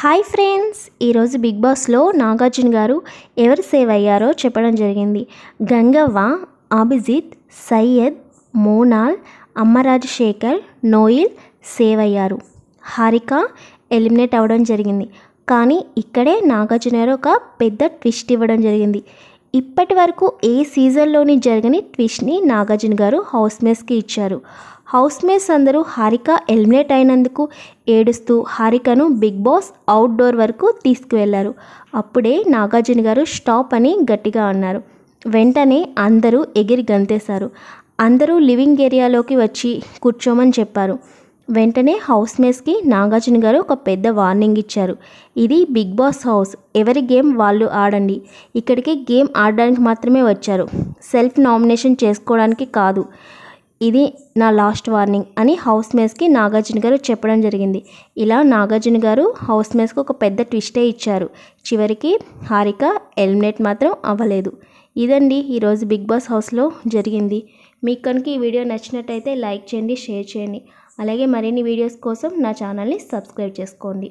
hi friends ఈరోజు big బాస్లో నాగార్జున గారు ఎవరు సేవ్ అయ్యారో చెప్పడం జరిగింది గంగవ్వ అభిజిత్ సయ్యద్ మోనాల్ అమ్మరాజశేఖర్ నోయిల్ సేవ్ అయ్యారు హారిక ఎలిమినేట్ అవ్వడం జరిగింది కానీ ఇక్కడే నాగార్జున గారు ఒక పెద్ద ట్విస్ట్ ఇవ్వడం జరిగింది ఇప్పటి వరకు ఏ సీజన్లోని జరగని ట్విస్ట్ని నాగార్జున గారు హౌస్ మేట్స్కి ఇచ్చారు హౌస్ మేట్స్ అందరూ హారిక ఎలిమినేట్ అయినందుకు ఏడుస్తూ హారికను బిగ్ బాస్ అవుట్డోర్ వరకు తీసుకువెళ్లారు అప్పుడే నాగార్జున గారు స్టాప్ అని గట్టిగా అన్నారు వెంటనే అందరూ ఎగిరి గంతేశారు అందరూ లివింగ్ ఏరియాలోకి వచ్చి కూర్చోమని చెప్పారు వెంటనే హౌస్ మేట్స్కి నాగార్జున గారు ఒక పెద్ద వార్నింగ్ ఇచ్చారు ఇది బిగ్ బాస్ హౌస్ ఎవరి గేమ్ వాళ్ళు ఆడండి ఇక్కడికి గేమ్ ఆడడానికి మాత్రమే వచ్చారు సెల్ఫ్ నామినేషన్ చేసుకోవడానికి కాదు ఇది నా లాస్ట్ వార్నింగ్ అని హౌస్ మేట్స్కి నాగార్జున గారు చెప్పడం జరిగింది ఇలా నాగార్జున గారు హౌస్ మేట్స్కి ఒక పెద్ద ట్విస్టే ఇచ్చారు చివరికి హారిక ఎలిమినేట్ మాత్రం అవ్వలేదు ఇదండి ఈరోజు బిగ్ బాస్ హౌస్లో జరిగింది మీకు కనుక ఈ వీడియో నచ్చినట్టయితే లైక్ చేయండి షేర్ చేయండి అలాగే మరిన్ని వీడియోస్ కోసం నా ఛానల్ని సబ్స్క్రైబ్ చేసుకోండి